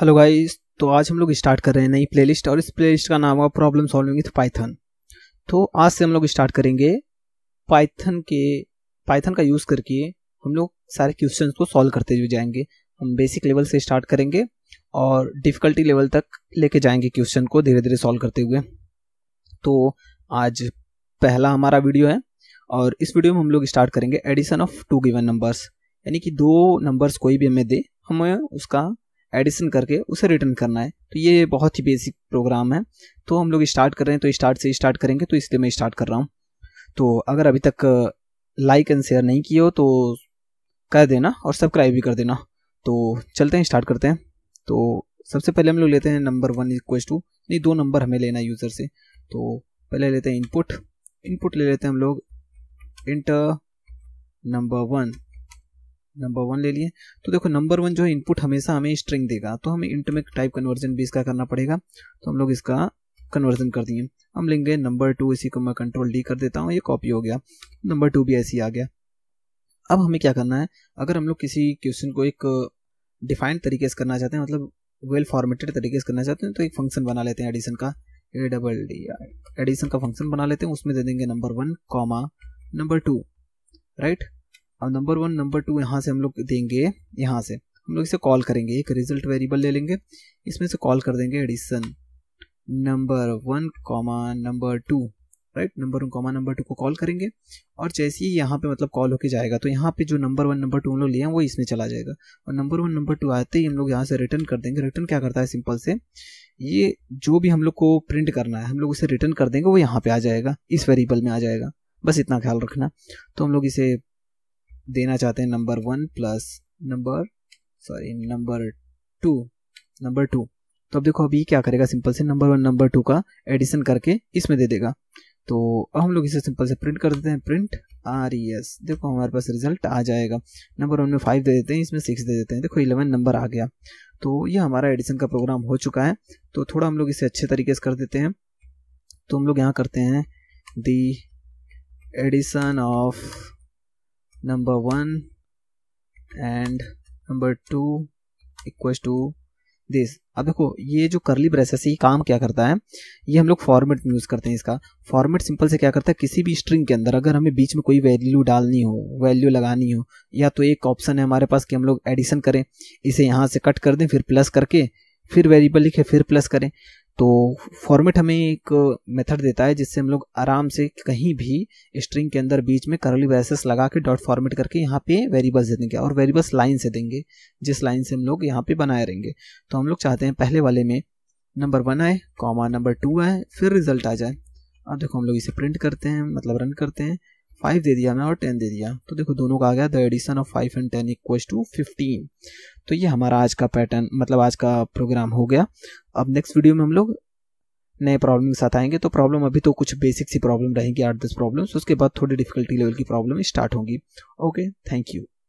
hello guys तो आज हम लोग स्टार्ट कर रहे हैं नई प्लेलिस्ट और इस प्लेलिस्ट का नाम होगा प्रॉब्लम सॉल्विंग विथ पाइथन तो आज से हम लोग स्टार्ट करेंगे पाइथन के पाइथन का यूज़ करके हम लोग सारे क्वेश्चन को सॉल्व करते हुए जाएंगे हम बेसिक लेवल से स्टार्ट करेंगे और डिफ़िकल्टी लेवल तक लेके जाएंगे क्वेश्चन को धीरे धीरे सॉल्व करते हुए तो आज पहला हमारा वीडियो है और इस वीडियो में हम लोग स्टार्ट करेंगे addition of two given numbers यानी कि दो नंबर्स कोई भी हमें दे हमें उसका एडिशन करके उसे रिटर्न करना है तो ये बहुत ही बेसिक प्रोग्राम है तो हम लोग स्टार्ट कर रहे हैं तो स्टार्ट से स्टार्ट करेंगे तो इसलिए मैं स्टार्ट कर रहा हूँ तो अगर अभी तक लाइक एंड शेयर नहीं किए हो तो कर देना और सब्सक्राइब भी कर देना तो चलते हैं स्टार्ट करते हैं तो सबसे पहले हम लोग लेते हैं नंबर वन इक्वल्स टू नहीं दो नंबर हमें लेना है यूज़र से तो पहले लेते हैं इनपुट इनपुट ले लेते हैं हम लोग enter number one number one ले लिए तो देखो नंबर वन जो है इनपुट हमेशा हमें स्ट्रिंग देगा तो हमें इंट में टाइप कन्वर्जन भी इसका करना पड़ेगा तो हम लोग इसका कन्वर्जन कर दिए हम लेंगे नंबर टू इसी को मैं कंट्रोल डी कर देता हूँ ये कॉपी हो गया नंबर टू भी ऐसे ही आ गया अब हमें क्या करना है अगर हम लोग किसी क्वेश्चन को एक डिफाइंड uh, तरीके से करना चाहते हैं मतलब वेल फॉर्मेटेड तरीके से करना चाहते हैं तो एक फंक्शन बना लेते हैं एडिशन का ए डबल डी एडिशन का फंक्शन बना लेते हैं उसमें दे देंगे number one comma number two right अब नंबर वन नंबर टू यहाँ से हम लोग देंगे यहाँ से हम लोग इसे कॉल करेंगे एक रिजल्ट वेरिएबल ले लेंगे इसमें से कॉल कर देंगे addition number one comma number two right number one comma number two को कॉल करेंगे और जैसे ही यहाँ पे मतलब कॉल होके जाएगा तो यहाँ पे जो नंबर वन नंबर टू हम लोग लिए हैं वो इसमें चला जाएगा और नंबर वन नंबर टू आते ही हम लोग यहाँ से रिटर्न कर देंगे रिटर्न क्या करता है सिंपल से ये जो भी हम लोग को प्रिंट करना है हम लोग उसे रिटर्न कर देंगे वो यहाँ पर आ जाएगा इस वेरिएबल में आ जाएगा बस इतना ख्याल रखना तो हम लोग इसे देना चाहते हैं number one plus number sorry number two number two तो अब देखो अभी क्या करेगा सिंपल से नंबर वन नंबर टू का एडिशन करके इसमें दे देगा तो अब हम लोग इसे सिंपल से प्रिंट कर देते हैं प्रिंट आर एस देखो हमारे पास रिजल्ट आ जाएगा नंबर वन में फाइव दे देते हैं इसमें सिक्स दे देते हैं देखो इलेवन नंबर आ गया तो ये हमारा एडिशन का प्रोग्राम हो चुका है तो थोड़ा हम लोग इसे अच्छे तरीके से कर देते हैं तो हम लोग यहाँ करते हैं the addition of number 1 and number two equal to this अब देखो ये जो करली ब्रेसेस है ये काम क्या करता है ये हम लोग फॉर्मेट में यूज़ करते हैं इसका फॉर्मेट सिंपल से क्या करता है किसी भी स्ट्रिंग के अंदर अगर हमें बीच में कोई वैल्यू डालनी हो वैल्यू लगानी हो या तो एक ऑप्शन है हमारे पास कि हम लोग एडिशन करें इसे यहाँ से कट कर दें फिर प्लस करके फिर वेरिएबल लिखे फिर प्लस करें तो फॉर्मेट हमें एक मेथड देता है जिससे हम लोग आराम से कहीं भी स्ट्रिंग के अंदर बीच में करली वैसेस लगा के डॉट फॉर्मेट करके यहाँ पे वेरिएबल्स दे देंगे और वेरिएबल्स लाइन से देंगे जिस लाइन से हम लोग यहाँ पे बनाए रहेंगे तो हम लोग चाहते हैं पहले वाले में नंबर वन आए कॉमा नंबर टू आए फिर रिजल्ट आ जाए अब देखो हम लोग इसे प्रिंट करते हैं मतलब रन करते हैं फाइव दे दिया हमें और टेन दे दिया तो देखो दोनों का आ गया the addition of five and ten equal to fifteen तो ये हमारा आज का पैटर्न मतलब आज का प्रोग्राम हो गया अब नेक्स्ट वीडियो में हम लोग नए प्रॉब्लम के साथ आएंगे तो प्रॉब्लम अभी तो कुछ बेसिक सी प्रॉब्लम रहेंगी आठ दस प्रॉब्लम्स उसके बाद थोड़ी डिफिकल्टी लेवल की प्रॉब्लम स्टार्ट होंगी ओके थैंक यू